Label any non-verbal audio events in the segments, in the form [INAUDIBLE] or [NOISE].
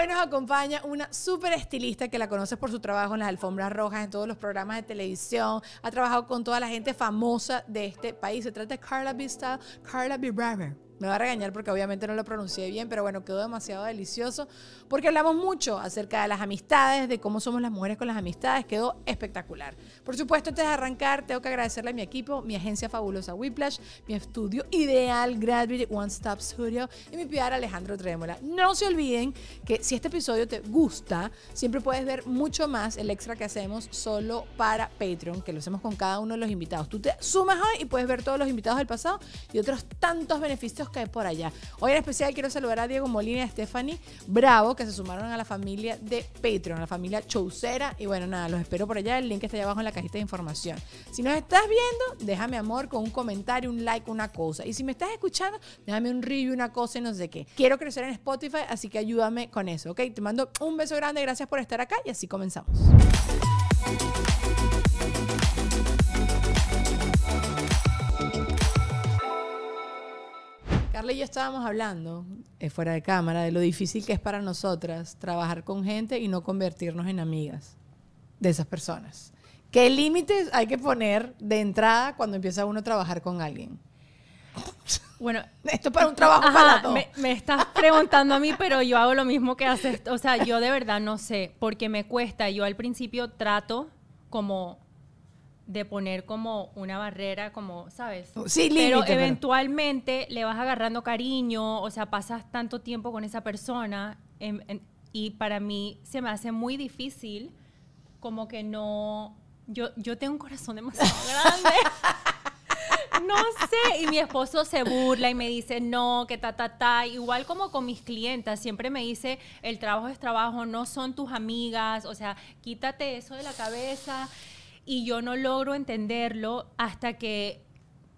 Hoy nos acompaña una super estilista que la conoces por su trabajo en las alfombras rojas, en todos los programas de televisión. Ha trabajado con toda la gente famosa de este país. Se trata de Carla B. Carla B me va a regañar porque obviamente no lo pronuncié bien, pero bueno, quedó demasiado delicioso porque hablamos mucho acerca de las amistades, de cómo somos las mujeres con las amistades, quedó espectacular. Por supuesto, antes de arrancar, tengo que agradecerle a mi equipo, mi agencia fabulosa Whiplash, mi estudio ideal Graduate One Stop Studio y mi pilar Alejandro Tremola No se olviden que si este episodio te gusta, siempre puedes ver mucho más el extra que hacemos solo para Patreon, que lo hacemos con cada uno de los invitados. Tú te sumas hoy y puedes ver todos los invitados del pasado y otros tantos beneficios que hay por allá. Hoy en especial quiero saludar a Diego Molina y a Stephanie Bravo, que se sumaron a la familia de Patreon, a la familia Chousera Y bueno, nada, los espero por allá. El link está ahí abajo en la cajita de información. Si nos estás viendo, déjame amor con un comentario, un like, una cosa. Y si me estás escuchando, déjame un review, una cosa y no sé qué. Quiero crecer en Spotify, así que ayúdame con eso, ¿ok? Te mando un beso grande, gracias por estar acá y así comenzamos. Carla y yo estábamos hablando, eh, fuera de cámara, de lo difícil que es para nosotras trabajar con gente y no convertirnos en amigas de esas personas. ¿Qué límites hay que poner de entrada cuando empieza uno a trabajar con alguien? Bueno, esto para un trabajo para Me, me, estás preguntando a mí, pero yo hago lo mismo que haces. O sea, yo de verdad no sé, porque me cuesta. Yo al principio trato como de poner como una barrera, como, ¿sabes? Oh, sí, límite, pero eventualmente le vas agarrando cariño, o sea, pasas tanto tiempo con esa persona em, y para mí se me hace muy difícil como que no... Yo, yo tengo un corazón demasiado [LAUGHS] grande. no sé. Y mi esposo se burla y me dice, no, que ta, ta, ta. Igual como con mis clientas, siempre me dice, el trabajo es trabajo, no son tus amigas, o sea, quítate eso de la cabeza y yo no logro entenderlo hasta que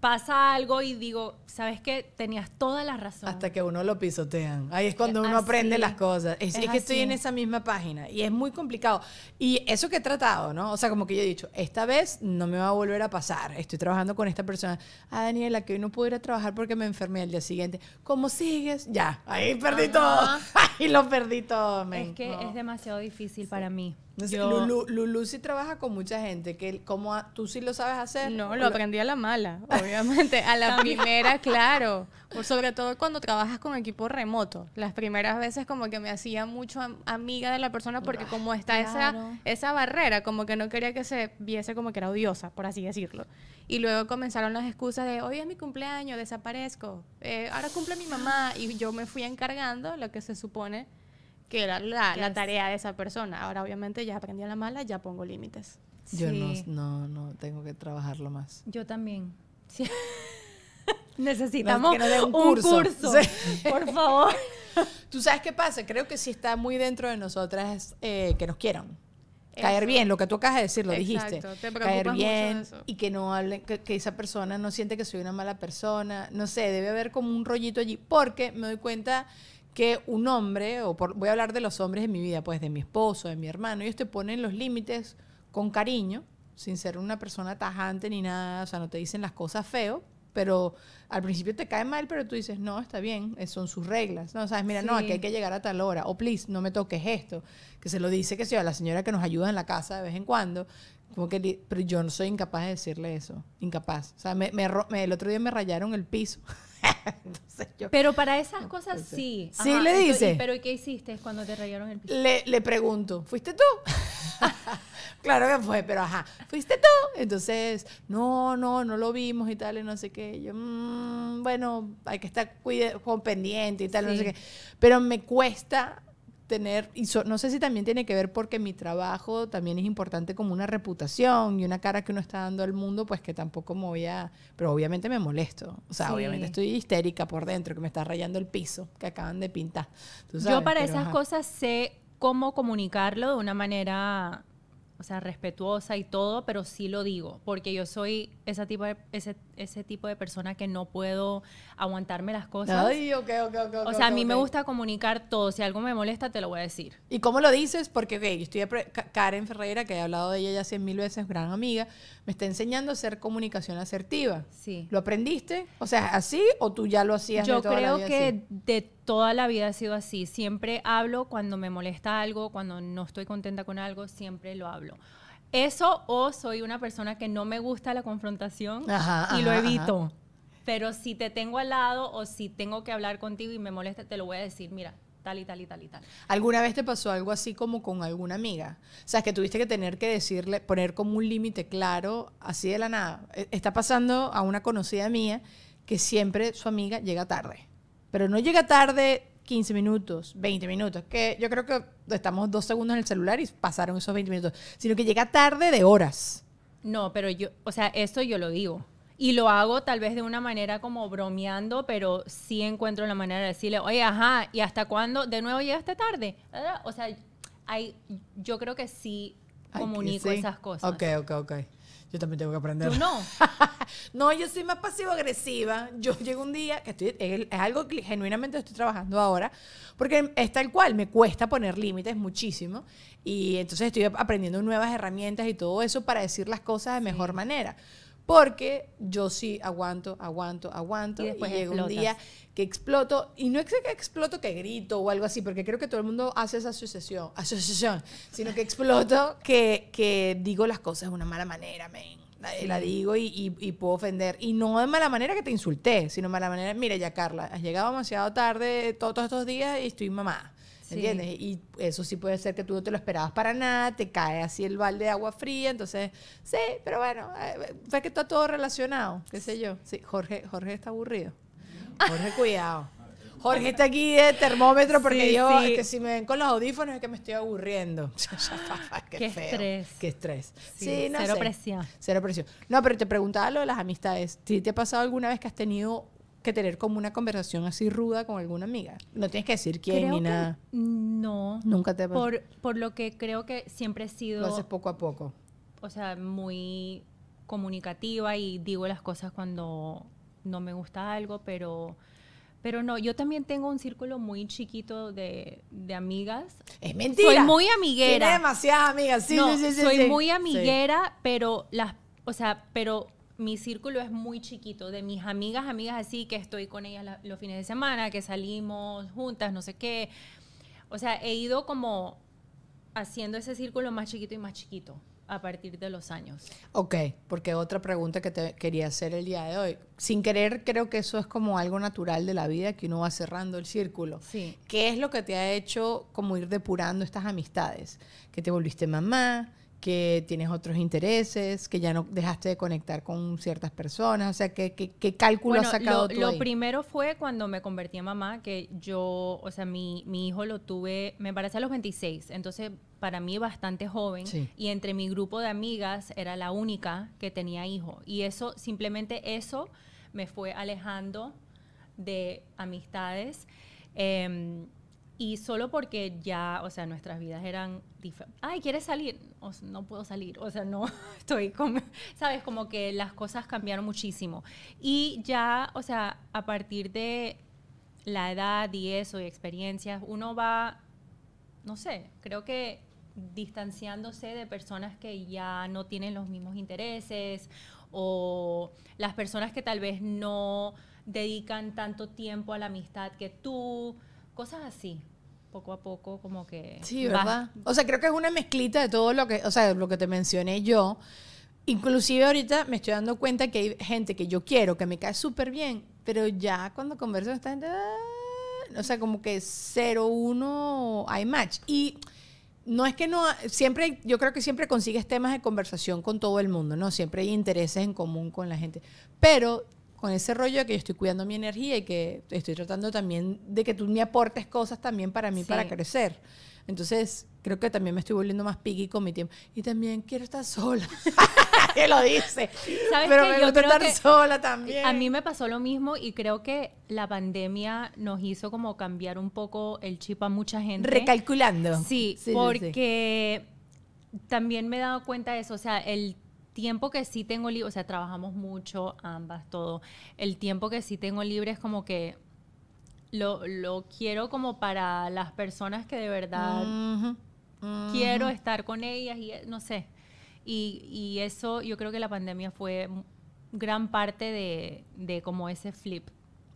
pasa algo y digo, ¿sabes qué? Tenías toda la razón. Hasta que uno lo pisotean. Ahí es cuando eh, uno aprende las cosas. Es, que estoy en esa misma página y es muy complicado. Y eso que he tratado, ¿no? O sea, como que yo he dicho, esta vez no me va a volver a pasar. Estoy trabajando con esta persona. Ah, Daniela, que hoy no pudiera trabajar porque me enfermé el día siguiente. ¿Cómo sigues? Ya, ahí perdí todo. [LAUGHS] Ahí lo perdí todo. Es que es demasiado difícil para mí sí trabaja con mucha gente, que como tú sí lo sabes hacer. No, lo aprendí a la mala, [LAUGHS] obviamente. A la primera, claro. Pues sobre todo cuando trabajas con equipo remoto. Las primeras veces como que me hacía mucho amiga de la persona porque ah, como está esa, esa barrera, como que no quería que se viese como que era odiosa, por así decirlo. Y luego comenzaron las excusas de, hoy es mi cumpleaños, desaparezco, eh, ahora cumple mi mamá. Y yo me fui encargando lo que se supone que era la, tarea de esa persona. Ahora obviamente ya aprendí a la mala, ya pongo límites. Yo no, no, no, tengo que trabajarlo más. Yo también. [LAUGHS] Necesitamos un curso, por favor. [LAUGHS] Tú sabes qué pasa, creo que si está muy dentro de nosotras eh, que nos quieran. Caer bien, lo que tú acabas de decir, lo dijiste. Te Caer bien mucho eso. y que no hable que, esa persona no siente que soy una mala persona. No sé, debe haber como un rollito allí, porque me doy cuenta que un hombre, o voy a hablar de los hombres en mi vida, pues de mi esposo, de mi hermano, ellos te ponen los límites con cariño, sin ser una persona tajante ni nada, o sea, no te dicen las cosas feo, pero al principio te cae mal, pero tú dices, no, está bien, eh, son sus reglas, ¿no? Sabes, mira, no, aquí hay que llegar a tal hora, o please, no me toques esto, que se lo dice, que sea a la señora que nos ayuda en la casa de vez en cuando, como que, pero yo no soy incapaz de decirle eso, incapaz. O sea, me, me, el otro día me rayaron el piso. [LAUGHS] [LAUGHS] Entonces pero para esas cosas sí. sí le dice. Pero ¿Pero qué hiciste cuando te rayaron el piso? Le, pregunto, ¿fuiste tú? [LAUGHS] [LAUGHS] claro que fue, pero ajá, ¿fuiste tú? Entonces, no, no, no lo vimos y tal, y no sé qué. Yo, mm, bueno, hay que estar con pendiente y tal, no sé qué. Pero me cuesta tener, y no sé si también tiene que ver porque mi trabajo también es importante como una reputación y una cara que uno está dando al mundo, pues que tampoco me voy a, pero obviamente me molesto, o sea, obviamente estoy histérica por dentro, que me está rayando el piso que acaban de pintar. Yo para esas cosas sé cómo comunicarlo de una manera, o sea, respetuosa y todo, pero sí lo digo, porque yo soy esa tipo de, ese ese tipo de persona que no puedo aguantarme las cosas. Ay, O sea, a mí me gusta comunicar todo. Si algo me molesta, te lo voy a decir. ¿Y cómo lo dices? Porque, estoy Karen Ferreira, que he hablado de ella ya cien mil veces, gran amiga, me está enseñando a hacer comunicación asertiva. Sí. ¿Lo aprendiste? O sea, ¿así o tú ya lo hacías yo creo que de toda la vida ha sido así. Siempre hablo cuando me molesta algo, cuando no estoy contenta con algo, siempre lo hablo. Eso o soy una persona que no me gusta la confrontación y lo evito. Pero si te tengo al lado o si tengo que hablar contigo y me molesta, te lo voy a decir, mira, tal y tal y tal y tal. ¿Alguna vez te pasó algo así como con alguna amiga? O sea, es que tuviste que tener que decirle, poner como un límite claro, así de la nada. E-, está pasando a una conocida mía que siempre su amiga llega tarde. Pero no llega tarde 15 minutos, 20 minutos, que yo creo que estamos dos segundos en el celular y pasaron esos 20 minutos, sino que llega tarde de horas. No, pero yo, o sea, esto yo lo digo. Y lo hago tal vez de una manera como bromeando, pero sí encuentro la manera de decirle, oye, ajá, ¿y hasta cuándo de nuevo llegaste tarde? Ah, o sea, hay, yo creo que sí comunico esas cosas. Ok, ok, ok yo también tengo que aprender. no? [LAUGHS] no, yo soy más pasivo-agresiva. Yo llego un día, que estoy, es, algo que genuinamente estoy trabajando ahora, porque es tal cual, me cuesta poner límites muchísimo. Y entonces estoy aprendiendo nuevas herramientas y todo eso para decir las cosas de mejor manera. Porque yo sí aguanto, aguanto, aguanto. Y, después llega un día que exploto. Y no es que exploto que grito o algo así, porque creo que todo el mundo hace esa sucesión, asociación sino que exploto que, que digo las cosas de una mala manera, men. La, eh, digo y, puedo ofender. Y no de mala manera que te insulté, sino de mala manera. Mira, ya Carla, has llegado demasiado tarde todos, todos estos días y estoy mamá. ¿Entiendes? Y eso sí puede ser que tú no te lo esperabas para nada, te cae así el balde de agua fría, entonces, sí, pero bueno, ves eh, que está todo relacionado, qué sé yo. Sí, Jorge, Jorge está aburrido. Jorge, cuidado. Jorge está aquí de termómetro porque yo, Es que si me ven con los audífonos es que me estoy aburriendo. [LAUGHS] qué, estrés. Qué estrés. Sí, cero presión. Cero presión. No, pero te preguntaba lo de las amistades. ¿Te ha pasado alguna vez que has tenido que tener como una conversación así ruda con alguna amiga. No tienes que decir quién ni nada. No. Nunca te por, por lo que creo que siempre he sido. Lo haces poco a poco. O sea, muy comunicativa y digo las cosas cuando no me gusta algo, pero. Pero no, yo también tengo un círculo muy chiquito de, amigas. Es mentira. Soy muy amiguera. hay demasiadas amigas, sí, sí, sí, Soy muy amiguera, pero las, o sea, pero mi círculo es muy chiquito, de mis amigas, amigas así, que estoy con ellas los fines de semana, que salimos juntas, no sé qué. O sea, he ido como haciendo ese círculo más chiquito y más chiquito a partir de los años. Ok, porque otra pregunta que te quería hacer el día de hoy. Sin querer, creo que eso es como algo natural de la vida, que uno va cerrando el círculo. Sí. ¿Qué es lo que te ha hecho como ir depurando estas amistades? Que te volviste mamá, que tienes otros intereses, que ya no dejaste de conectar con ciertas personas, o sea, ¿qué, qué, cálculo has sacado lo, tú? Lo primero fue cuando me convertí en mamá, que yo, o sea, mi, hijo lo tuve, me parece a los 26, entonces para mí bastante joven, y entre mi grupo de amigas era la única que tenía hijo, y eso, simplemente eso me fue alejando de amistades. Em, y solo porque ya, o sea, nuestras vidas eran diferentes. Ay, ¿quieres salir? no puedo salir. O sea, no [LAUGHS] estoy con... sabes, como que las cosas cambiaron muchísimo. Y ya, o sea, a partir de la edad y eso y experiencias, uno va, no sé, creo que distanciándose de personas que ya no tienen los mismos intereses o las personas que tal vez no dedican tanto tiempo a la amistad que tú, cosas así poco a poco como que... Sí, ¿verdad? O sea, creo que es una mezclita de todo lo que, o sea, lo que te mencioné yo. Inclusive ahorita me estoy dando cuenta que hay gente que yo quiero, que me cae súper bien, pero ya cuando converso está esta ah, o sea, como que 0-1 hay match. Y no es que no, siempre, yo creo que siempre consigues temas de conversación con todo el mundo, ¿no? Siempre hay intereses en común con la gente, pero con ese rollo de que yo estoy cuidando mi energía y que estoy tratando también de que tú me aportes cosas también para mí, para crecer. Entonces, creo que también me estoy volviendo más piqui con mi tiempo. Y también quiero estar sola. ¿Qué [LAUGHS] lo dice. Pero me estar sola también. A mí me pasó lo mismo y creo que la pandemia nos hizo como cambiar un poco el chip a mucha gente. Recalculando. Sí, porque también me he dado cuenta de eso. O sea, el tiempo que sí tengo libre, o sea, trabajamos mucho ambas, todo. El tiempo que sí tengo libre es como que lo, lo quiero como para las personas que de verdad quiero estar con ellas y no sé. Y, y, eso yo creo que la pandemia fue gran parte de, de como ese flip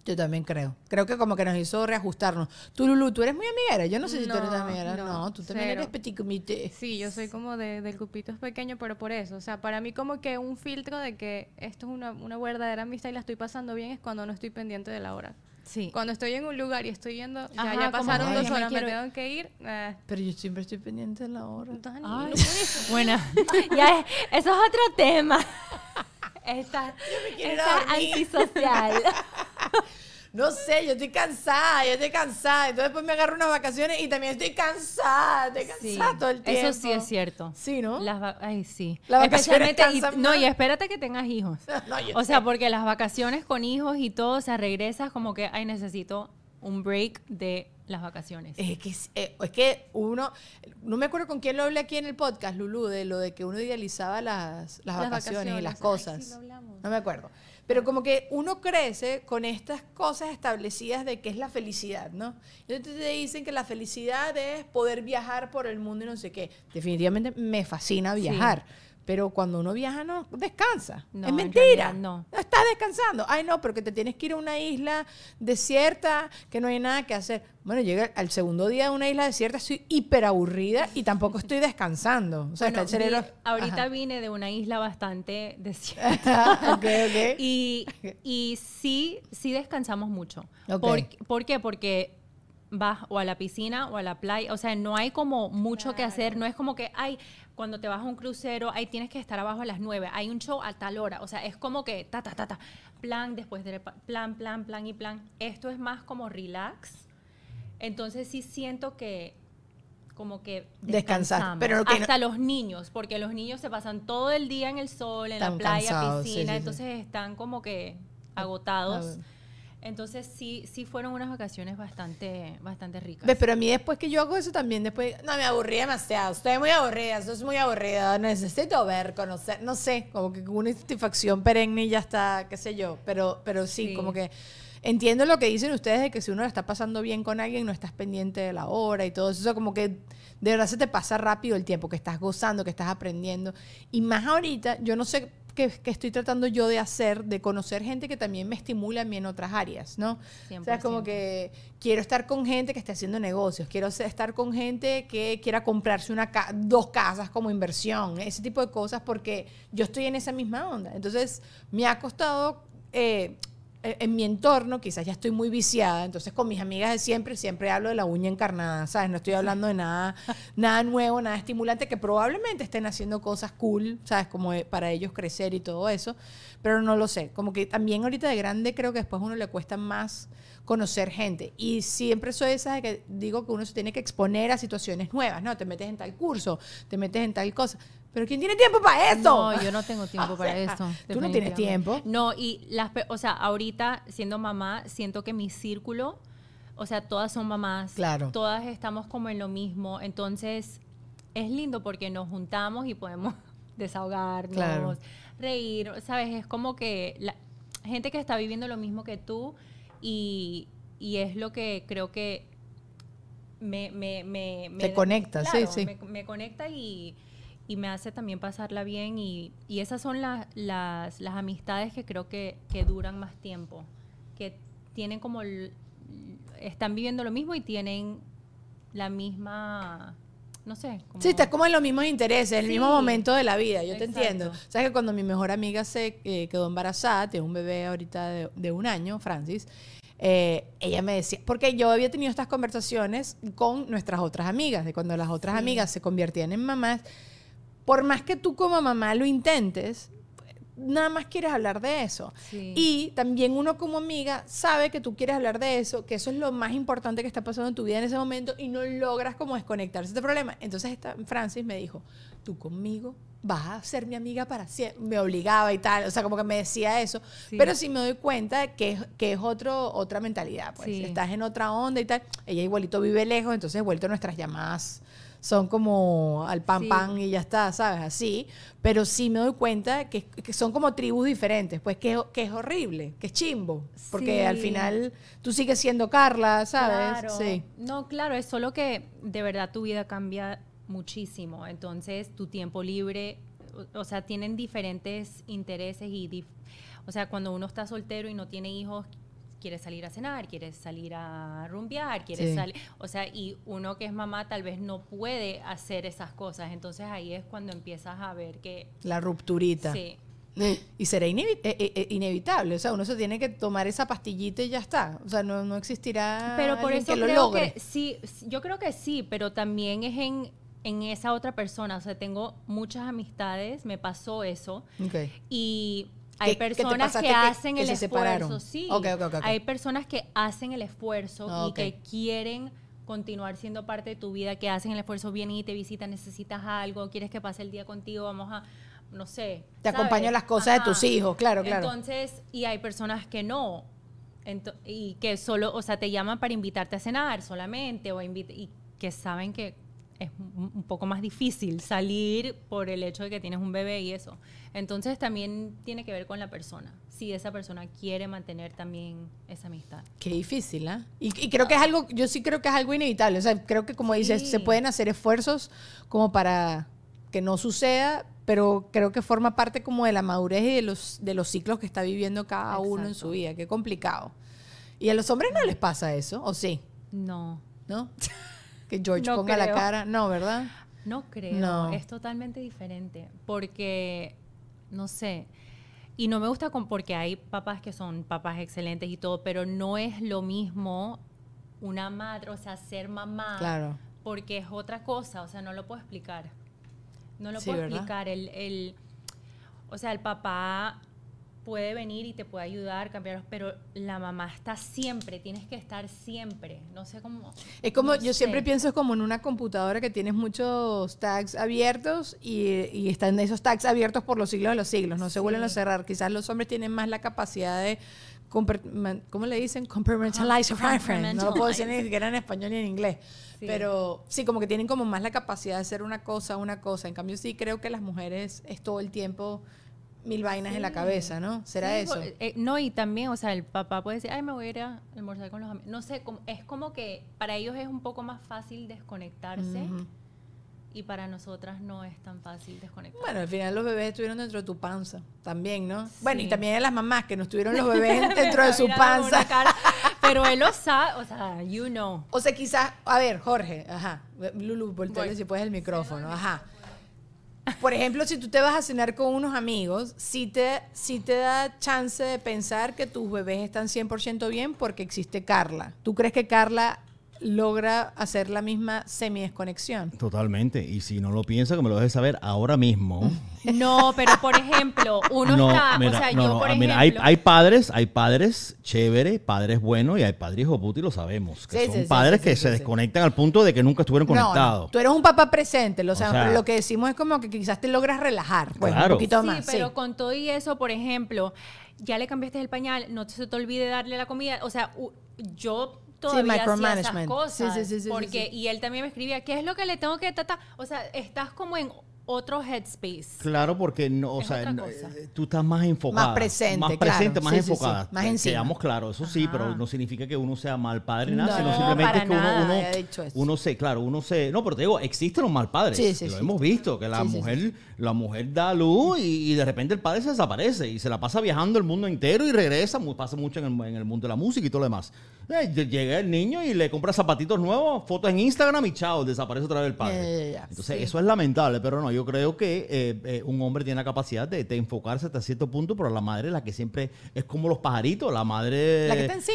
yo también creo. Creo que como que nos hizo reajustarnos. Tú, Lulu, tú eres muy amiguera. Yo no sé si tú eres amiguera. No, tú también eres comité Sí, yo soy como de, del cupito pequeño, pero por eso. O sea, para mí como que un filtro de que esto es una, una verdadera amistad y la estoy pasando bien es cuando no estoy pendiente de la hora. Sí. Cuando estoy en un lugar y estoy yendo, ya, pasaron dos horas, me, me, tengo que ir. Eh. Pero yo siempre estoy pendiente de la hora. [LAUGHS] bueno, [LAUGHS] ya eso es otro tema. Esta, esta antisocial. [LAUGHS] no sé, yo estoy cansada, yo estoy cansada. Entonces después me agarro unas vacaciones y también estoy cansada, estoy cansada todo el tiempo. Eso sí es cierto. Sí, ¿no? Las Ay, sí. Las y, no, y espérate que tengas hijos. [LAUGHS] o sea, porque las vacaciones con hijos y todo, o sea, regresas como que, ay, necesito un break de las vacaciones. Es que, eh, uno, no me acuerdo con quién lo hablé aquí en el podcast, Lulu, de lo de que uno idealizaba las, vacaciones, y las cosas. no me acuerdo. Pero como que uno crece con estas cosas establecidas de qué es la felicidad, ¿no? Entonces te dicen que la felicidad es poder viajar por el mundo y no sé qué. Definitivamente me fascina viajar. Pero cuando uno viaja no descansa. es mentira. No. Estás descansando. Ay, no, pero que te tienes que ir a una isla desierta, que no hay nada que hacer. Bueno, llega al segundo día de una isla desierta, estoy hiper aburrida y tampoco estoy descansando. ahorita vine de una isla bastante [LAUGHS] desierta. Y, sí, sí descansamos mucho. ¿Por qué? Porque vas o a la piscina o a la playa, o sea, no hay como mucho que hacer, no es como que, ay, cuando te vas a un crucero, ahí tienes que estar abajo a las nueve, hay un show a tal hora, o sea, es como que, ta, ta, ta, ta, plan, después de plan, plan, plan y plan. Esto es más como relax, entonces sí siento que como que descansar, pero hasta los niños, porque los niños se pasan todo el día en el sol, en la playa, piscina, entonces están como que agotados. Entonces sí, sí fueron unas vacaciones bastante, bastante ricas. Pero a mí después que yo hago eso también, después, no, me aburrí demasiado, estoy muy aburrida, eso es muy aburrida, necesito ver, conocer, no sé, como que una satisfacción perenne y ya está, qué sé yo, pero, pero sí, como que entiendo lo que dicen ustedes de que si uno lo está pasando bien con alguien, no estás pendiente de la hora y todo eso, como que de verdad se te pasa rápido el tiempo, que estás gozando, que estás aprendiendo. Y más ahorita, yo no sé que, estoy tratando yo de hacer, de conocer gente que también me estimula a mí en otras áreas, ¿no? O sea, como que quiero estar con gente que esté haciendo negocios, quiero estar con gente que quiera comprarse una dos casas como inversión, ese tipo de cosas, porque yo estoy en esa misma onda. Entonces, me ha costado eh, eh, en mi entorno, quizás ya estoy muy viciada, entonces con mis amigas de siempre, siempre hablo de la uña encarnada, ¿sabes? No estoy hablando de nada, [LAUGHS] nada nuevo, nada estimulante, que probablemente estén haciendo cosas cool, ¿sabes? Como eh, para ellos crecer y todo eso, pero no lo sé. Como que también ahorita de grande creo que después uno le cuesta más conocer gente. Y siempre soy esa de que digo que uno se tiene que exponer a situaciones nuevas, ¿no? Te metes en tal curso, te metes en tal cosa. Pero ¿quién tiene tiempo para eso? No, yo no tengo [LAUGHS] tiempo para esto. eso. Tú no tienes tiempo. No, y las, o sea, ahorita siendo mamá, siento que mi círculo, o sea, todas son mamás. Claro. Todas estamos como en lo mismo. Entonces, es lindo porque nos juntamos y podemos [LAUGHS] desahogarnos, reír, ¿sabes? Es como que la gente que está viviendo lo mismo que tú y, y es lo que creo que me... me, Te conecta, sí, sí. me conecta y y me hace también pasarla bien y, esas son las, las, amistades que creo que, duran más tiempo, que tienen como, están viviendo lo mismo y tienen la misma... No sé. Sí, estás como en los mismos intereses, en el mismo momento de la vida, yo te entiendo. Sabes que cuando mi mejor amiga se eh, quedó embarazada, tiene un bebé ahorita de, de un año, Francis, eh, ella me decía, porque yo había tenido estas conversaciones con nuestras otras amigas, de cuando las otras amigas se convertían en mamás, por más que tú como mamá lo intentes, nada más quieres hablar de eso. Y también uno como amiga sabe que tú quieres hablar de eso, que eso es lo más importante que está pasando en tu vida en ese momento y no logras como desconectarse ese problema. Entonces esta Francis me dijo, tú conmigo vas a ser mi amiga para siempre. Me obligaba y tal, o sea, como que me decía eso. Pero sí me doy cuenta que que es otro, otra mentalidad, pues. Estás en otra onda y tal. Ella igualito vive lejos, entonces he vuelto a nuestras llamadas son como al pan pan y ya está, ¿sabes? Así. Pero sí me doy cuenta que, son como tribus diferentes, pues que, que es horrible, que es chimbo. Porque al final tú sigues siendo Carla, ¿sabes? Claro. Sí. No, claro, es solo que de verdad tu vida cambia muchísimo. Entonces tu tiempo libre, o, sea, tienen diferentes intereses y... o sea, cuando uno está soltero y no tiene hijos, quieres salir a cenar, quieres salir a rumbear, quieres salir, o sea, y uno que es mamá tal vez no puede hacer esas cosas, entonces ahí es cuando empiezas a ver que... La rupturita. Sí. Y será eh, eh, eh, inevitable, o sea, uno se tiene que tomar esa pastillita y ya está, o sea, no, no existirá... Pero por eso que lo logre. sí, yo creo que sí, pero también es en, esa otra persona. O sea, tengo muchas amistades, me pasó eso. Okay. Y hay personas que, hacen el esfuerzo, sí. Hay personas que hacen el esfuerzo y que quieren continuar siendo parte de tu vida, que hacen el esfuerzo, vienen y te visitan, necesitas algo, quieres que pase el día contigo, vamos a, no sé. Te acompañan las cosas de tus hijos, claro, claro. Entonces, y hay personas que no, y que solo, o sea, te llaman para invitarte a cenar solamente, o y que saben que es un poco más difícil salir por el hecho de que tienes un bebé y eso. Entonces también tiene que ver con la persona, si esa persona quiere mantener también esa amistad. Qué difícil, ¿ah? Y, creo que es algo, yo sí creo que es algo inevitable, o sea, creo que como dices, se pueden hacer esfuerzos como para que no suceda, pero creo que forma parte como de la madurez y de los, de los ciclos que está viviendo cada uno en su vida, qué complicado. ¿Y a los hombres no les pasa eso, o sí? No. ¿No? [LAUGHS] que George ponga la cara. No, ¿verdad? No creo. Es totalmente diferente. Porque, no sé. Y no me gusta con, porque hay papás que son papás excelentes y todo, pero no es lo mismo una madre, o sea, ser mamá. Claro. Porque es otra cosa, o sea, no lo puedo explicar. No lo puedo explicar. El, o sea, el papá puede venir y te puede ayudar, cambiar, pero la mamá está siempre, tienes que estar siempre. No sé cómo. Es como, yo siempre pienso como en una computadora que tienes muchos tags abiertos y, y, están esos tags abiertos por los siglos de los siglos, no se vuelven a cerrar. Quizás los hombres tienen más la capacidad de. ¿Cómo le dicen? Compartmentalize No puedo decir ni siquiera en español ni en inglés. Pero sí, como que tienen como más la capacidad de hacer una cosa, una cosa. En cambio, sí creo que las mujeres es todo el tiempo mil vainas en la cabeza, ¿no? ¿Será eso? Pues, eh, no, y también, o sea, el papá puede decir, ay, me voy a ir a almorzar con los amigos. No sé, es como que para ellos es un poco más fácil desconectarse. Y para nosotras no es tan fácil desconectarse. Bueno, al final los bebés estuvieron dentro de tu panza también, ¿no? Bueno, y también a las mamás que no estuvieron los [LAUGHS] bebés dentro de su panza. [LAUGHS] pero él lo sabe, o sea, you know. O sea, quizás, a ver, Jorge, ajá. Lulu, volteale si puedes el micrófono, ajá. Por ejemplo, si tú te vas a cenar con unos amigos, sí te, te da chance de pensar que tus bebés están 100% bien porque existe Carla. ¿Tú crees que Carla logra hacer la misma semi desconexión Totalmente. Y si no lo piensa, que me lo dejes saber ahora mismo. No, pero por ejemplo, uno está. o sea, yo, por ejemplo, hay, padres, hay padres chévere, padres buenos, y hay padres hijo y lo sabemos. Que son padres que se desconectan al punto de que nunca estuvieron conectados. tú eres un papá presente. Lo, o sea, lo que decimos es como que quizás te logras relajar. Pues, un poquito más. Sí, pero con todo y eso, por ejemplo, ya le cambiaste el pañal, no se te olvide darle la comida. O sea, yo todavía sí, hacía porque, Y él también me escribía, ¿qué es lo que le tengo que tratar? O sea, estás como en otro headspace. Claro, porque no, o sea, eh, tú estás más enfocada. Más presente. Más presente, más enfocada. Más Seamos claros, eso sí, pero no significa que uno sea mal padre nada, sino simplemente que uno, uno, se, claro, uno se. No, pero te digo, existen los mal padres. lo hemos visto, que la mujer, la mujer da luz y, de repente el padre se desaparece y se la pasa viajando el mundo entero y regresa, pasa mucho en el, en el mundo de la música y todo lo demás. Eh, llega el niño y le compra zapatitos nuevos, fotos en Instagram y chao, desaparece otra vez el padre. Entonces, eso es lamentable, pero no, yo creo que eh, eh, un hombre tiene la capacidad de, enfocarse hasta cierto punto, pero la madre es la que siempre es como los pajaritos, la madre.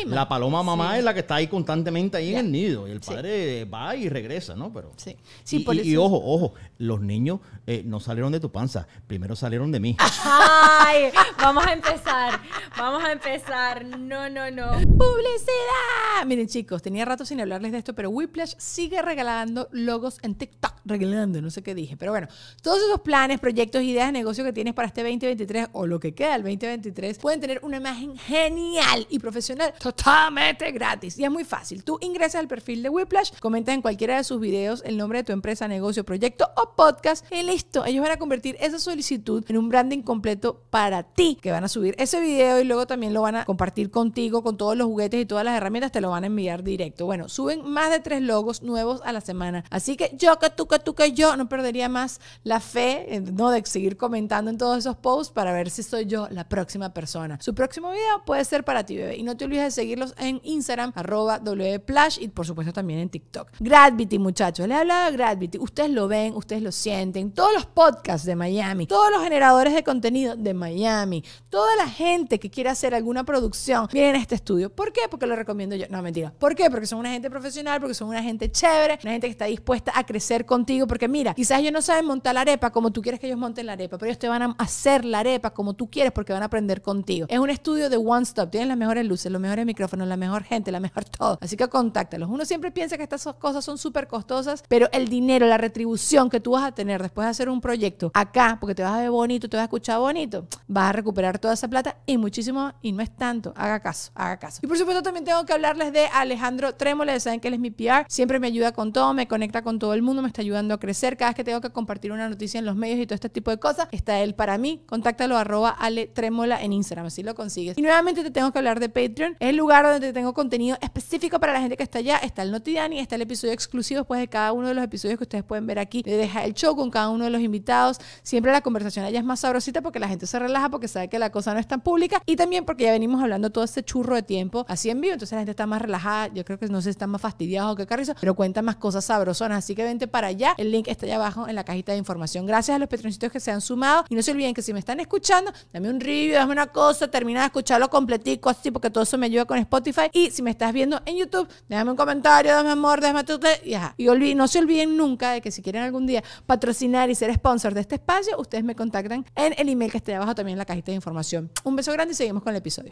La paloma mamá es la que está ahí constantemente ahí en el nido y el padre va y regresa, ¿no? Pero, sí. sí y, ojo, ojo, los niños no salieron de tu panza, primero salieron de mí. ¡Ay! vamos a empezar, vamos a empezar. No, no, no. ¡Publicidad! ¡Ah! Miren, chicos, tenía rato sin hablarles de esto, pero Whiplash sigue regalando logos en TikTok. Regalando, no sé qué dije. Pero bueno, todos esos planes, proyectos, ideas, negocio que tienes para este 2023 o lo que queda el 2023 pueden tener una imagen genial y profesional totalmente gratis. Y es muy fácil. Tú ingresas al perfil de Whiplash, comentas en cualquiera de sus videos el nombre de tu empresa, negocio, proyecto o podcast y listo. Ellos van a convertir esa solicitud en un branding completo para ti, que van a subir ese video y luego también lo van a compartir contigo con todos los juguetes y todas las herramientas mientras te lo van a enviar directo. Bueno, suben más de tres logos nuevos a la semana. Así que yo, que tú, que yo, no perdería más la fe eh, ¿no? de seguir comentando en todos esos posts para ver si soy yo la próxima persona. Su próximo video puede ser para ti, bebé. Y no te olvides de seguirlos en Instagram, arroba wplash y por supuesto también en TikTok. Gravity, muchachos. Le hablaba de Gravity. Ustedes lo ven, ustedes lo sienten. Todos los podcasts de Miami, todos los generadores de contenido de Miami, toda la gente que quiere hacer alguna producción, vienen a este estudio. ¿Por qué? Porque lo recomiendo yo. No, mentira. ¿Por qué? Porque son una gente profesional, porque son una gente chévere, una gente que está dispuesta a crecer contigo. Porque mira, quizás ellos no saben montar la arepa como tú quieres que ellos monten la arepa, pero ellos te van a hacer la arepa como tú quieres porque van a aprender contigo. Es un estudio de One Stop. Tienen las mejores luces, los mejores micrófonos, la mejor gente, la mejor [LAUGHS] todo. Así que contáctalos. Uno siempre piensa que estas cosas son súper costosas, pero el dinero, la retribución que tú vas a tener después de hacer un proyecto acá, porque te vas a ver bonito, te vas a escuchar bonito, vas a recuperar toda esa plata y muchísimo, y no es tanto. Haga caso, haga caso. Y por supuesto también tengo que que hablarles de Alejandro Trémola, ya saben que él es mi PR, siempre me ayuda con todo, me conecta con todo el mundo, me está ayudando a crecer, cada vez que tengo que compartir una noticia en los medios y todo este tipo de cosas, está él para mí, contáctalo arroba Ale Trémola en Instagram, así lo consigues. Y nuevamente te tengo que hablar de Patreon, es el lugar donde tengo contenido específico para la gente que está allá, está el Notidani, está el episodio exclusivo después pues, de cada uno de los episodios que ustedes pueden ver aquí, Deja el Show con cada uno de los invitados, siempre la conversación allá es más sabrosita porque la gente se relaja, porque sabe que la cosa no es tan pública y también porque ya venimos hablando todo este churro de tiempo así en vivo, entonces está más relajada, yo creo que no sé, está más fastidiado qué carrizo, pero cuenta más cosas sabrosonas. Así que vente para allá. El link está allá abajo en la cajita de información. Gracias a los petroncitos que se han sumado. Y no se olviden que si me están escuchando, dame un review, dame una cosa, termina de escucharlo completico, así, porque todo eso me ayuda con Spotify. Y si me estás viendo en YouTube, déjame un comentario, dame amor, déjame tu. Y, y no se olviden nunca de que si quieren algún día patrocinar y ser sponsor de este espacio, ustedes me contactan en el email que está abajo también en la cajita de información. Un beso grande y seguimos con el episodio.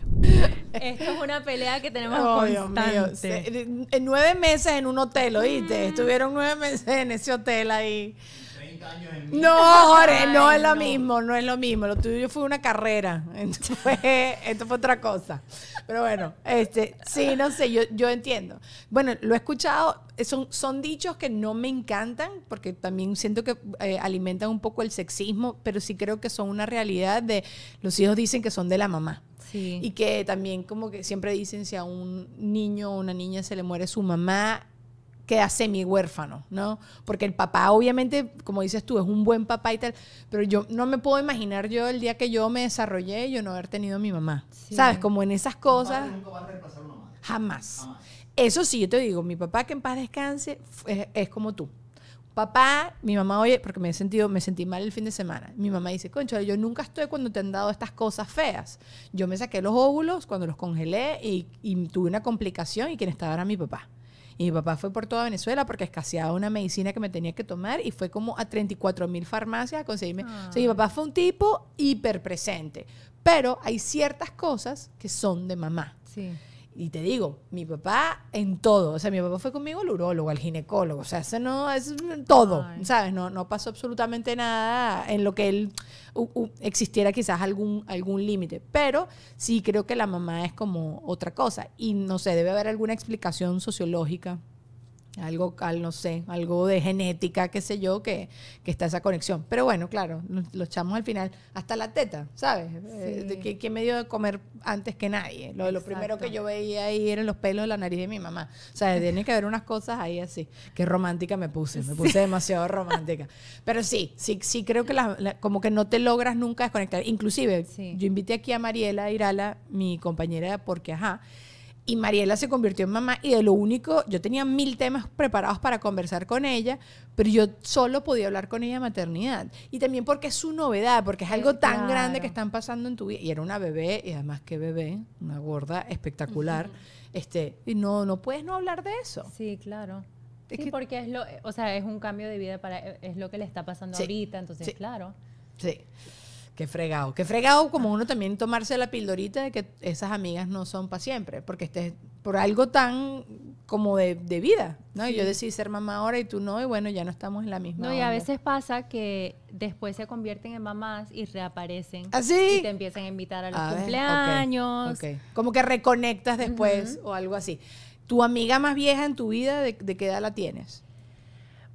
Esto es una pelea que tenemos [LAUGHS] oh, Oh, Dios mío. en nueve meses en un hotel, ¿oíste? Estuvieron nueve meses en ese hotel ahí. No, no es lo mismo, no es lo mismo. Lo tuyo fue una carrera. [LAUGHS] Esto fue, esto fue otra cosa. Pero bueno, este, sí, no sé, yo, yo entiendo. Bueno, lo he escuchado, eh, son, son dichos que no me encantan, porque también siento que eh, alimentan un poco el sexismo, pero sí creo que son una realidad de los hijos dicen que son de la mamá. Y que también como que siempre dicen si a un niño o una niña se le muere su mamá, queda semi huérfano, ¿no? Porque el papá, obviamente, como dices tú, es un buen papá y tal, pero yo no me puedo imaginar yo el día que yo me desarrollé yo no haber tenido a mi mamá. ¿Sabes? Como en esas cosas. nunca va a Jamás. Eso sí, yo te digo, mi papá que en paz descanse es, como tú papá, mi mamá, oye, porque me he sentido, me sentí mal el fin de semana. Mi mamá dice, concha, yo nunca estoy cuando te han dado estas cosas feas. Yo me saqué los óvulos cuando los congelé y, y tuve una complicación y quien estaba era mi papá. Y mi papá fue por toda Venezuela porque escaseaba una medicina que me tenía que tomar y fue como a 34 mil farmacias a conseguirme. mi ah. papá fue un tipo hiper presente. Pero hay ciertas cosas que son de mamá. Sí. Y te digo, mi papá en todo. O sea, mi papá fue conmigo al urologo, al ginecólogo. O sea, eso no es todo, ¿sabes? No, no pasó absolutamente nada en lo que él existiera quizás algún, algún límite. Pero sí creo que la mamá es como otra cosa. Y no sé, debe haber alguna explicación sociológica algo, no sé, algo de genética, qué sé yo, que, está esa conexión. Pero bueno, claro, lo echamos al final, hasta la teta, ¿sabes? Eh, de me dio de comer antes que nadie. Lo, lo primero que yo veía ahí eran los pelos de la nariz de mi mamá. O sea, tiene que haber unas cosas ahí así. Qué romántica me puse, me puse demasiado romántica. Pero sí, sí, sí creo que la, como que no te logras nunca desconectar. Inclusive, yo invité aquí a Mariela Irala, mi compañera, porque ajá, y Mariela se convirtió en mamá y de lo único, yo tenía mil temas preparados para conversar con ella, pero yo solo podía hablar con ella de maternidad. Y también porque es su novedad, porque es algo tan grande que están pasando en tu vida. Y era una bebé, y además que bebé, una gorda espectacular. este, y no, no puedes no hablar de eso. Sí, claro. Es sí, porque es lo, o sea, es un cambio de vida para, es lo que le está pasando ahorita, entonces claro. Sí. Qué fregado. Qué fregado como uno también tomarse la pildorita de que esas amigas no son para siempre, porque estés por algo tan como de, vida, ¿no? Y yo decidí ser mamá ahora y tú no, y bueno, ya no estamos en la misma. No, y a veces pasa que después se convierten en mamás y reaparecen. Así. ¿Ah, y te empiezan a invitar a los cumpleaños. Como que reconectas después o algo así. ¿Tu amiga más vieja en tu vida, de, de qué edad la tienes?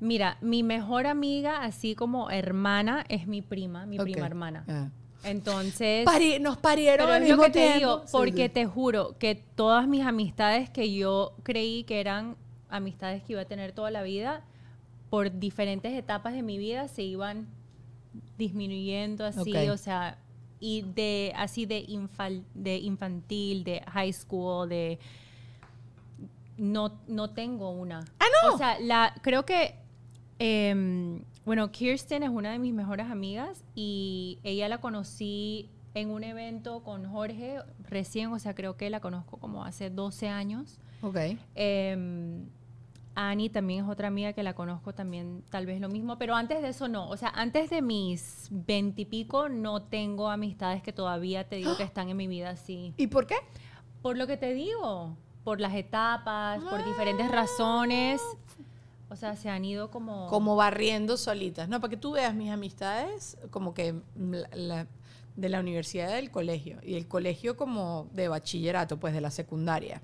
Mira, mi mejor amiga, así como hermana, es mi prima, mi prima hermana. Ah. Entonces. nos parieron al mismo porque te juro que todas mis amistades que yo creí que eran amistades que iba a tener toda la vida, por diferentes etapas de mi vida se iban disminuyendo así, o sea, y de así de, de infantil, de high school, de no no tengo una. Ah, no. O sea, la creo que Em, bueno, Kirsten es una de mis mejores amigas y ella la conocí en un evento con Jorge recién, o sea, creo que la conozco como hace 12 años. Ok. Em, Annie también es otra amiga que la conozco también, tal vez lo mismo, pero antes de eso no. O sea, antes de mis veintipico no tengo amistades que todavía te digo que [GASPS] están en mi vida así. ¿Y por qué? Por lo que te digo, por las etapas, por diferentes ah. razones o sea, se han ido como... Como barriendo solitas, ¿no? Para que tú veas mis amistades, como que mm, de la universidad del colegio, y el colegio como de bachillerato, pues de la secundaria.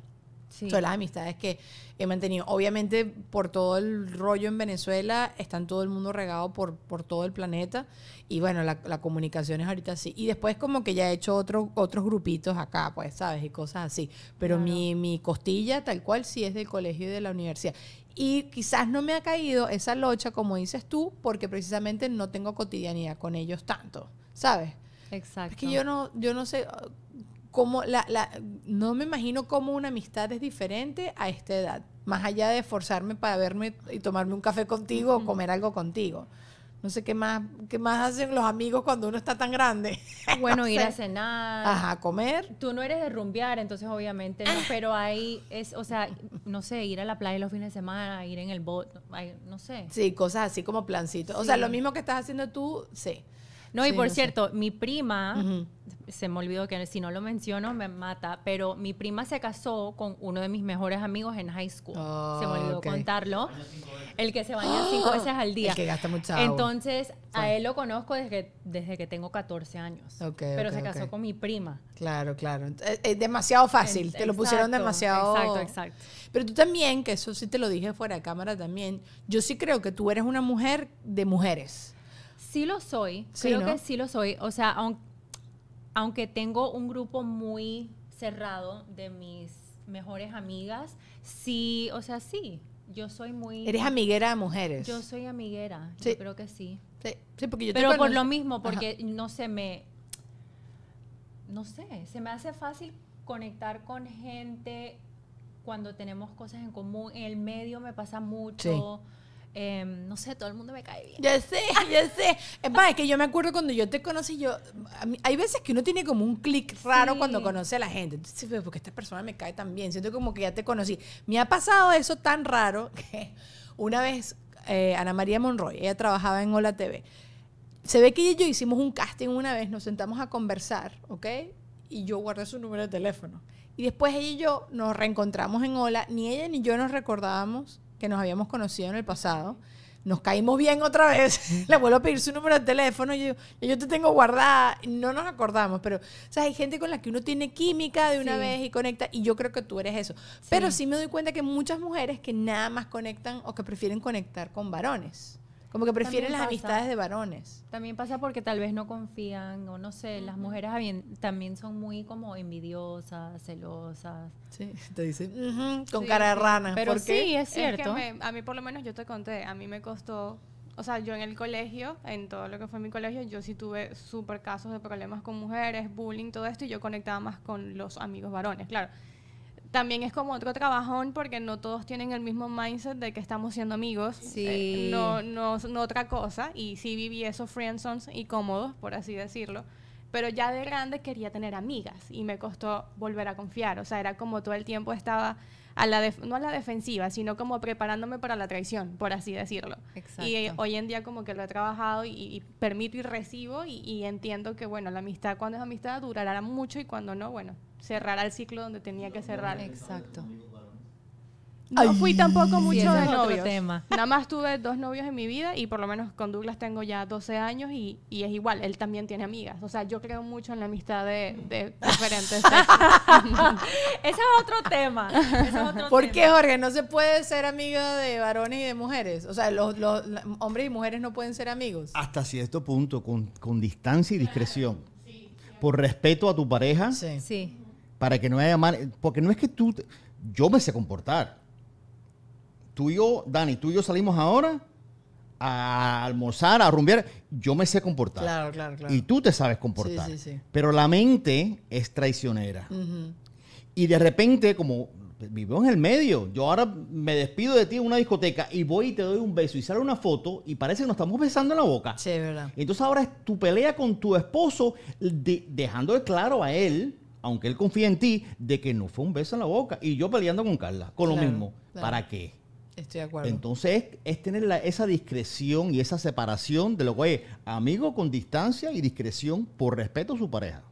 Son las amistades que he mantenido. Obviamente, por todo el rollo en Venezuela, están todo el mundo regado por, por todo el planeta. Y bueno, la, la comunicación es ahorita así. Y después, como que ya he hecho otros otros grupitos acá, pues, ¿sabes? Y cosas así. Pero mi, mi costilla, tal cual, sí es del colegio y de la universidad. Y quizás no me ha caído esa locha, como dices tú, porque precisamente no tengo cotidianidad con ellos tanto, ¿sabes? Exacto. Es que yo no, yo no sé uh, cómo, la, no me imagino cómo una amistad es diferente a esta edad, más allá de esforzarme para verme y tomarme un café contigo o comer algo contigo. No sé qué más, qué más hacen los amigos cuando uno está tan grande. [LAUGHS] Bueno, ir a cenar. Ajá, comer. Tú no eres de rumbear, entonces obviamente no, ah. pero ahí es, o sea, no sé, ir a la playa los fines de semana, ir en el bote no sé. Sí, cosas así como plancitos. O sea, lo mismo que estás haciendo tú, sí. No, y por cierto, mi prima, se me olvidó que si no lo menciono me mata, pero mi prima se casó con uno de mis mejores amigos en high school. se me olvidó contarlo. El que se baña cinco [GASPS] veces al día. El que gasta mucho agua. Entonces, a él lo conozco desde, desde que tengo 14 años. pero se casó con mi prima. Claro, claro. Es, demasiado fácil. te lo pusieron demasiado. Exacto, exacto. Pero tú también, que eso sí te lo dije fuera de cámara también, yo sí creo que tú eres una mujer de mujeres. Sí lo soy, creo que sí lo soy. O sea, aunque, tengo un grupo muy cerrado de mis mejores amigas, sí, o sea, sí, yo soy muy... Eres amiguera de mujeres. Yo soy amiguera, yo creo que sí. Sí, sí porque yo Pero por lo mismo, porque no se me... No sé, se me hace fácil conectar con gente cuando tenemos cosas en común. En el medio me pasa mucho. Em, no sé, todo el mundo me cae bien. Ya sé, ya sé. Es [LAUGHS] eh, más, es que yo me acuerdo cuando yo te conocí, yo, hay veces que uno tiene como un clic raro cuando conoce a la gente. Entonces, pues, porque esta persona me cae tan bien, siento como que ya te conocí. Me ha pasado eso tan raro [LAUGHS] que una vez eh, Ana María Monroy, ella trabajaba en Hola TV. Se ve que ella y yo hicimos un casting una vez, nos sentamos a conversar, ¿ok? Y yo guardé su número de teléfono. Y después ella y yo nos reencontramos en Hola, ni ella ni yo nos recordábamos que nos habíamos conocido en el pasado. Nos caímos bien otra vez. [LAUGHS] Le vuelvo a pedir su número de teléfono. Y yo, yo te tengo guardada. No nos acordamos, pero o sea, hay gente con la que uno tiene química de una vez y conecta. Y yo creo que tú eres eso. Pero sí me doy cuenta que muchas mujeres que nada más conectan o que prefieren conectar con varones. Como que prefieren las amistades de varones. También pasa porque tal vez no confían, o no sé, las mujeres también son muy como envidiosas, celosas. Sí, [LAUGHS] te dicen, con cara de rana. Pero sí, es cierto. a mí por lo menos yo te conté, a mí me costó o sea, yo en el colegio, en todo lo que fue mi colegio, yo sí tuve súper casos de problemas con mujeres, bullying, todo esto, y yo conectaba más con los amigos varones, claro también es como otro trabajón porque no todos tienen el mismo mindset de que estamos siendo amigos. Eh, sí. no, no, otra cosa. Y sí viví esos friendzones y cómodos, por así decirlo. Pero ya de grande quería tener amigas y me costó volver a confiar. O sea, era como todo el tiempo estaba, a la no a la defensiva, sino como preparándome para la traición, por así decirlo. Y hoy en día como que lo he trabajado y, permito y recibo y entiendo que, bueno, la amistad cuando es amistad durará mucho y cuando no, bueno, cerrar el ciclo donde tenía que cerrar. Exacto. No fui tampoco mucho de novios. Tema. Nada más tuve dos novios en mi vida y por lo menos con Douglas tengo ya 12 años y, es igual, él también tiene amigas. O sea, yo creo mucho en la amistad de, diferentes [LAUGHS] [LAUGHS] Ese es otro tema. es otro ¿Por qué, Jorge? No se puede ser amiga de varones y de mujeres. O sea, los, hombres y mujeres no pueden ser amigos. Hasta cierto punto, con, con distancia y discreción. por respeto a tu pareja. sí para que no haya mal. Porque no es que tú. Yo me sé comportar. Tú y yo, Dani, tú y yo salimos ahora a almorzar, a rumbear. Yo me sé comportar. Claro, claro, claro. Y tú te sabes comportar. Sí, sí, sí. Pero la mente es traicionera. Y de repente, como vivo en el medio, yo ahora me despido de ti en una discoteca y voy y te doy un beso y sale una foto y parece que nos estamos besando en la boca. Sí, verdad. Entonces ahora es tu pelea con tu esposo, de, dejándole claro a él aunque él confía en ti, de que no fue un beso en la boca. Y yo peleando con Carla, con lo mismo. ¿Para qué? Estoy de acuerdo. Entonces es, tener esa discreción y esa separación de lo que, es amigo con distancia y discreción por respeto a su pareja.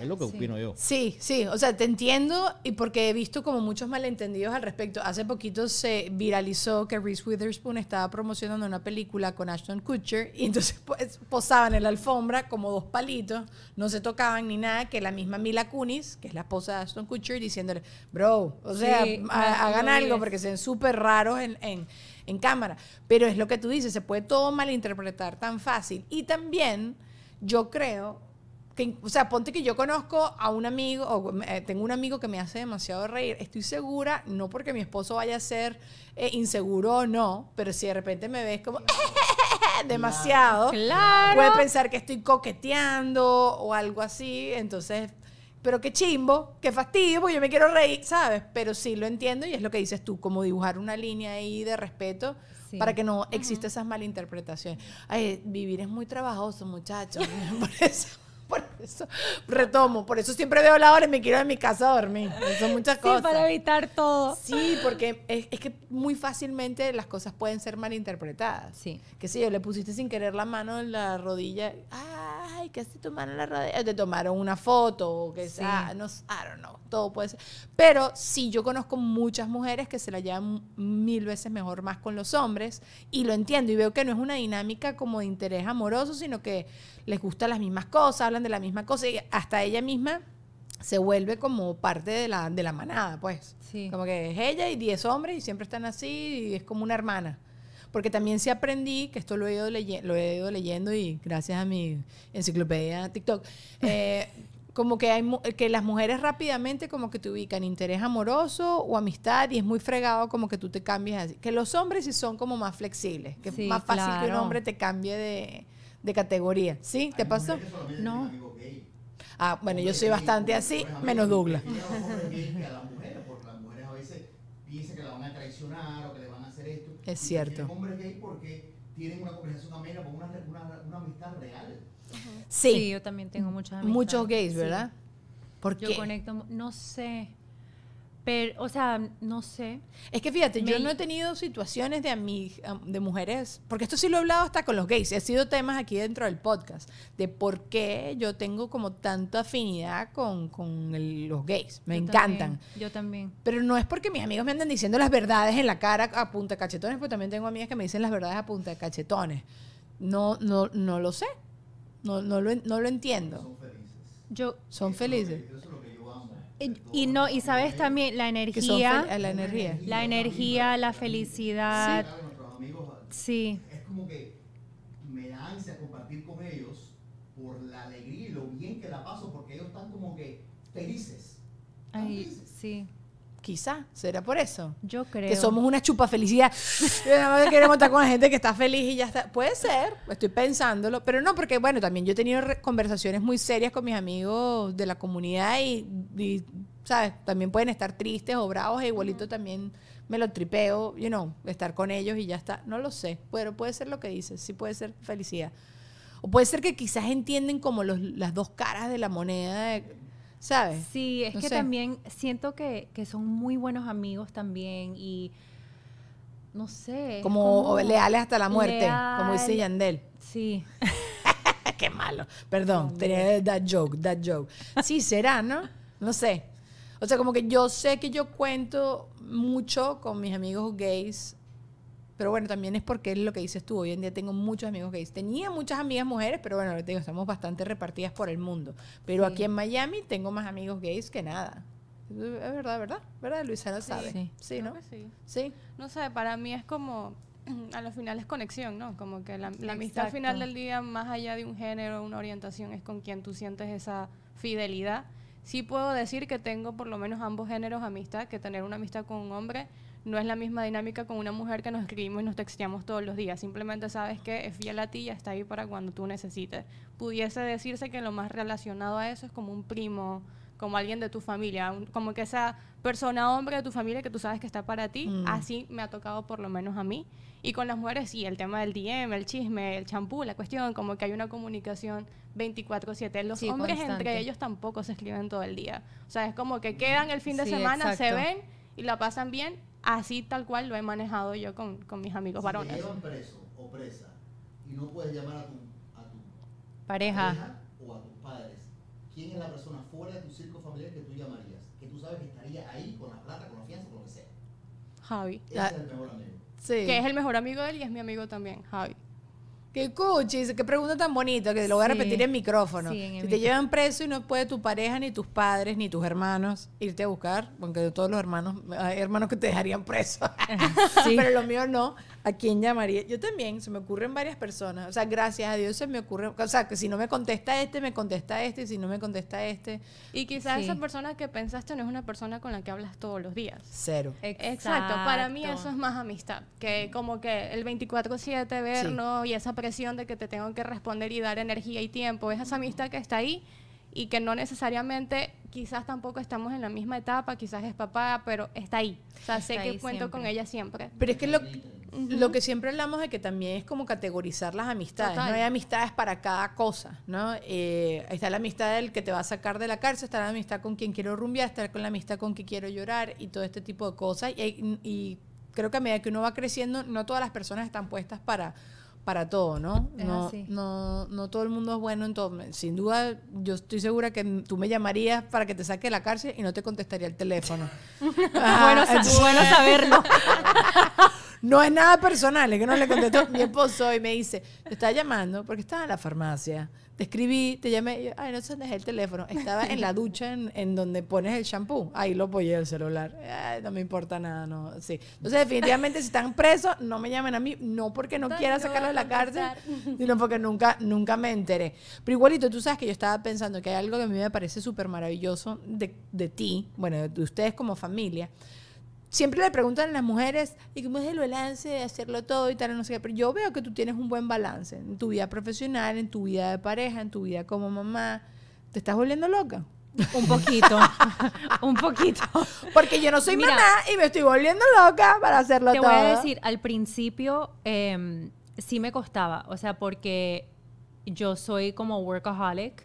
Es lo que opino yo. Sí, sí, o sea, te entiendo y porque he visto como muchos malentendidos al respecto. Hace poquito se viralizó que Reese Witherspoon estaba promocionando una película con Ashton Kutcher y entonces pues, posaban en la alfombra como dos palitos, no se tocaban ni nada, que la misma Mila Kunis, que es la esposa de Ashton Kutcher, diciéndole, bro, o sea, hagan algo porque se ven súper raros en, en en cámara. Pero es lo que tú dices, se puede todo malinterpretar tan fácil. Y también yo creo o sea, ponte que yo conozco a un amigo, o eh, tengo un amigo que me hace demasiado reír. Estoy segura, no porque mi esposo vaya a ser eh, inseguro o no, pero si de repente me ves como [LAUGHS] demasiado, puede pensar que estoy coqueteando o algo así. Entonces, pero qué chimbo, qué fastidio, porque yo me quiero reír, ¿sabes? Pero sí lo entiendo y es lo que dices tú, como dibujar una línea ahí de respeto. para que no existan esas malinterpretaciones. Ay, vivir es muy trabajoso, muchachos. [LAUGHS] Por eso por eso retomo, por eso siempre veo la hora y me quiero en mi casa a dormir. Son muchas cosas. Sí, para evitar todo. Sí, porque es, que muy fácilmente las cosas pueden ser malinterpretadas. Sí. Que si yo le pusiste sin querer la mano en la rodilla, que se tomaron la eh, te tomaron una foto, o que sea, no, todo puede ser. Pero sí, yo conozco muchas mujeres que se la llevan mil veces mejor más con los hombres, y lo entiendo, y veo que no es una dinámica como de interés amoroso, sino que les gustan las mismas cosas, hablan de la misma cosa, y hasta ella misma se vuelve como parte de la, de la manada, pues. Como que es ella y diez hombres y siempre están así y es como una hermana porque también sí aprendí, que esto lo he ido, lo he ido leyendo y gracias a mi enciclopedia TikTok, eh, como que, hay, que las mujeres rápidamente como que te ubican interés amoroso o amistad y es muy fregado como que tú te cambies así. Que los hombres sí son como más flexibles, que es más fácil que un hombre te cambie de, categoría. ¿Sí? ¿Te pasó? No. Ah, bueno, yo soy bastante así, menos Douglas. Es cierto. El hombre gay porque tienen una conversación amena, con una, amistad real. sí. yo también tengo muchas amistades. Muchos gays, ¿verdad? Sí. ¿Por qué? Yo conecto, no sé. Pero, o sea, no sé. Es que fíjate, yo no he tenido situaciones de, de mujeres, porque esto sí lo he hablado hasta con los gays, ha sido temas aquí dentro del podcast, de por qué yo tengo como tanta afinidad con, los gays. Me encantan. yo también. Pero no es porque mis amigos me andan diciendo las verdades en la cara a punta de cachetones, porque también tengo amigas que me dicen las verdades a punta cachetones. No, no, no lo sé. No, no, lo, no lo entiendo. Son felices. Yo, son felices. Y no, y sabes también la energía, la energía, la felicidad. Sí. Es como que me da ansia compartir con ellos por la alegría y lo bien que la paso porque ellos están como que felices. ahí sí. Quizá, será por eso. Yo creo. Que somos una chupa felicidad. [LAUGHS] Queremos estar con la gente que está feliz y ya está. Puede ser, estoy pensándolo, pero no, porque bueno, también yo he tenido conversaciones muy serias con mis amigos de la comunidad y, ¿sabes? También pueden estar tristes o bravos e igualito también me lo tripeo, you know, estar con ellos y ya está. No lo sé, pero puede ser lo que dices, sí puede ser felicidad. O puede ser que quizás entienden como las dos caras de la moneda de, ¿sabes? Sí, es que también siento que, son muy buenos amigos también y no sé. Como, leales hasta la muerte, como dice Yandel. Sí. [LAUGHS] Qué malo. Perdón, that joke, that joke. Sí, será, ¿no? No sé. O sea, como que yo sé que yo cuento mucho con mis amigos gays pero bueno, también es porque es lo que dices tú. Hoy en día tengo muchos amigos gays. Tenía muchas amigas mujeres, pero bueno, te digo, estamos bastante repartidas por el mundo. Pero aquí en Miami tengo más amigos gays que nada. Es verdad, ¿verdad? ¿Verdad? Luisa sabe. Sí, ¿no? Sí. No sé, para mí es como, [CLEARS THROAT] a lo final es conexión, ¿no? Como que la, la amistad al final del día, más allá de un género, una orientación, es con quien tú sientes esa fidelidad. Sí puedo decir que tengo por lo menos ambos géneros amistad, que tener una amistad con un hombre no es la misma dinámica con una mujer que nos escribimos y nos texteamos todos los días. Simplemente sabes que es fiel a ti y está ahí para cuando tú necesites. Pudiese decirse que lo más relacionado a eso es como un primo, como alguien de tu familia, como que esa persona hombre de tu familia que tú sabes que está para ti. Mm. Así me ha tocado por lo menos a mí. Y con las mujeres sí, el tema del DM, el chisme, el champú, la cuestión, como que hay una comunicación 24/7. Los hombres entre ellos tampoco se escriben todo el día. O sea, es como que quedan el fin de semana, se ven y la pasan bien Así tal cual lo he manejado yo con, con mis amigos si varones. Te llevan preso o presa y no puedes llamar a tu, a tu pareja. o a tus padres, ¿quién es la persona fuera de tu círculo familiar que tú llamarías? Que tú sabes que estaría ahí con la plata, con la fianza, con lo que sea. Javi. es el mejor amigo. Sí. Que es el mejor amigo de él y es mi amigo también, Javi. Qué cuchis, qué pregunta tan bonita, que lo voy a repetir en micrófono. si te llevan preso y no puede tu pareja, ni tus padres, ni tus hermanos irte a buscar, de todos los hermanos, hay hermanos que te dejarían preso, [LAUGHS] pero los míos no, ¿a quién llamaría? Yo también, se me ocurren varias personas, o sea, gracias a Dios se me ocurre, o sea, que si no me contesta este, me contesta este, y si no me contesta este. Y quizás esa persona que pensaste no es una persona con la que hablas todos los días. Cero. Exacto, para mí eso es más amistad, que como que el 24/7 vernos y esa de que te tengo que responder y dar energía y tiempo. Es esa amistad que está ahí y que no necesariamente, quizás tampoco estamos en la misma etapa, quizás es papá, pero está ahí. O sea, sé que cuento con ella siempre. Pero es que lo, que siempre hablamos de que también es como categorizar las amistades. No hay amistades para cada cosa, ¿no? Eh, está la amistad del que te va a sacar de la cárcel, está la amistad con quien quiero rumbear, está con la amistad con quien quiero llorar y todo este tipo de cosas. y, y creo que a medida que uno va creciendo, no todas las personas están puestas para para todo, ¿no? No, todo el mundo es bueno en todo. Sin duda, yo estoy segura que tú me llamarías para que te saque de la cárcel y no te contestaría el teléfono. es [LAUGHS] bueno, bueno saberlo. [LAUGHS] No es nada personal, es que no le contestó [LAUGHS] mi esposo y me dice, te estaba llamando porque estaba en la farmacia. Te escribí, te llamé, ay, no sé dejé el teléfono. Estaba en la ducha en, donde pones el shampoo. Ahí lo apoyé el celular. Ay, no me importa nada, no. Sí. Entonces, definitivamente, si están presos, no me llamen a mí, no porque no, quiera sacarlos de la cárcel, [LAUGHS] sino porque nunca, nunca me enteré. Pero igualito, tú sabes que yo estaba pensando que hay algo que a mí me parece súper maravilloso de, de ti, bueno, de ustedes como familia siempre le preguntan a las mujeres, ¿y cómo es el balance de hacerlo todo y tal? No sé qué, pero yo veo que tú tienes un buen balance en tu vida profesional, en tu vida de pareja, en tu vida como mamá. ¿Te estás volviendo loca? Un poquito, [LAUGHS] un poquito. Porque yo no soy mamá y me estoy volviendo loca para hacerlo todo. Te voy a decir, al principio em, sí me costaba, o sea, porque yo soy como workaholic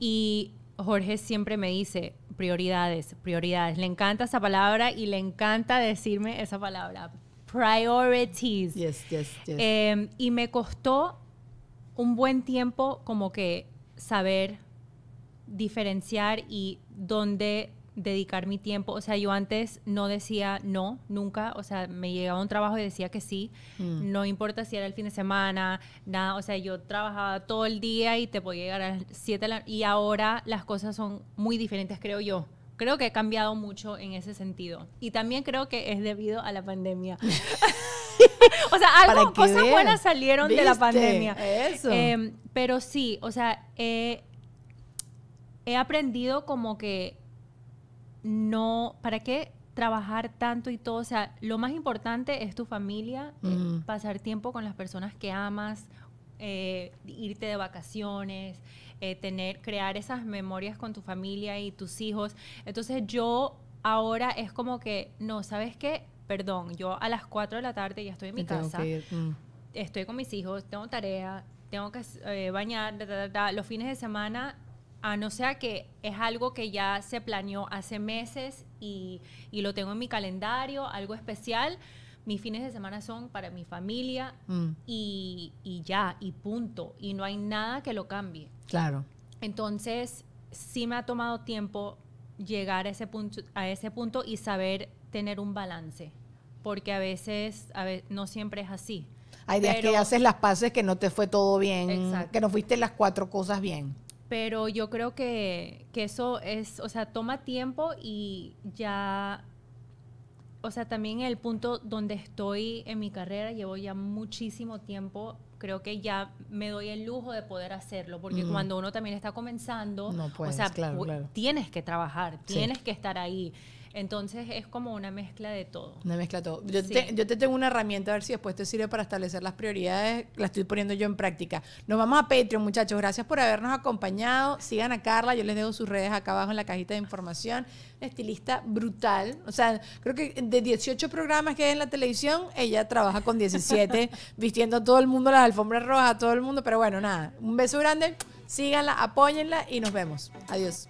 y Jorge siempre me dice prioridades, prioridades. Le encanta esa palabra y le encanta decirme esa palabra. Priorities. Yes, yes, yes. Em, y me costó un buen tiempo como que saber diferenciar y dónde dedicar mi tiempo. O sea, yo antes no decía no, nunca. O sea, me llegaba un trabajo y decía que sí. Mm. No importa si era el fin de semana, nada. O sea, yo trabajaba todo el día y te podía llegar a las 7 Y ahora las cosas son muy diferentes, creo yo. Creo que he cambiado mucho en ese sentido. Y también creo que es debido a la pandemia. [LAUGHS] [LAUGHS] o sea, algo, cosas buenas salieron de la pandemia. Em, pero sí, o sea, he aprendido como que no, ¿para qué trabajar tanto y todo? O sea, lo más importante es tu familia, eh, pasar tiempo con las personas que amas, eh, irte de vacaciones, eh, tener, crear esas memorias con tu familia y tus hijos. Entonces yo ahora es como que, no, ¿sabes qué? Perdón, yo a las 4 de la tarde ya estoy en mi casa, mm. estoy con mis hijos, tengo tarea, tengo que bañar, los fines de semana a no sea que es algo que ya se planeó hace meses y, lo tengo en mi calendario, algo especial, mis fines de semana son para mi familia mm. y, ya, y punto. Y no hay nada que lo cambie. Claro. Entonces, sí me ha tomado tiempo llegar a ese punto, a ese punto y saber tener un balance, porque a veces, a no siempre es así. Hay días que haces las paces que no te fue todo bien, exacto. que no fuiste las cuatro cosas bien pero yo creo que, eso es, o sea, toma tiempo y ya o sea, también el punto donde estoy en mi carrera, llevo ya muchísimo tiempo, creo que ya me doy el lujo de poder hacerlo, porque mm. cuando uno también está comenzando, o sea, tienes que trabajar, tienes que estar ahí. Entonces es como una mezcla de todo. Una mezcla de todo. Yo, te, tengo una herramienta, a ver si después te sirve para establecer las prioridades. La estoy poniendo yo en práctica. Nos vamos a Patreon, muchachos. Gracias por habernos acompañado. Sigan a Carla. Yo les dejo sus redes acá abajo en la cajita de información. estilista brutal. O sea, creo que de 18 programas que hay en la televisión, ella trabaja con 17, [LAUGHS] vistiendo a todo el mundo las alfombras rojas, a todo el mundo. Pero bueno, nada. Un beso grande. Síganla, apóyenla y nos vemos. Adiós.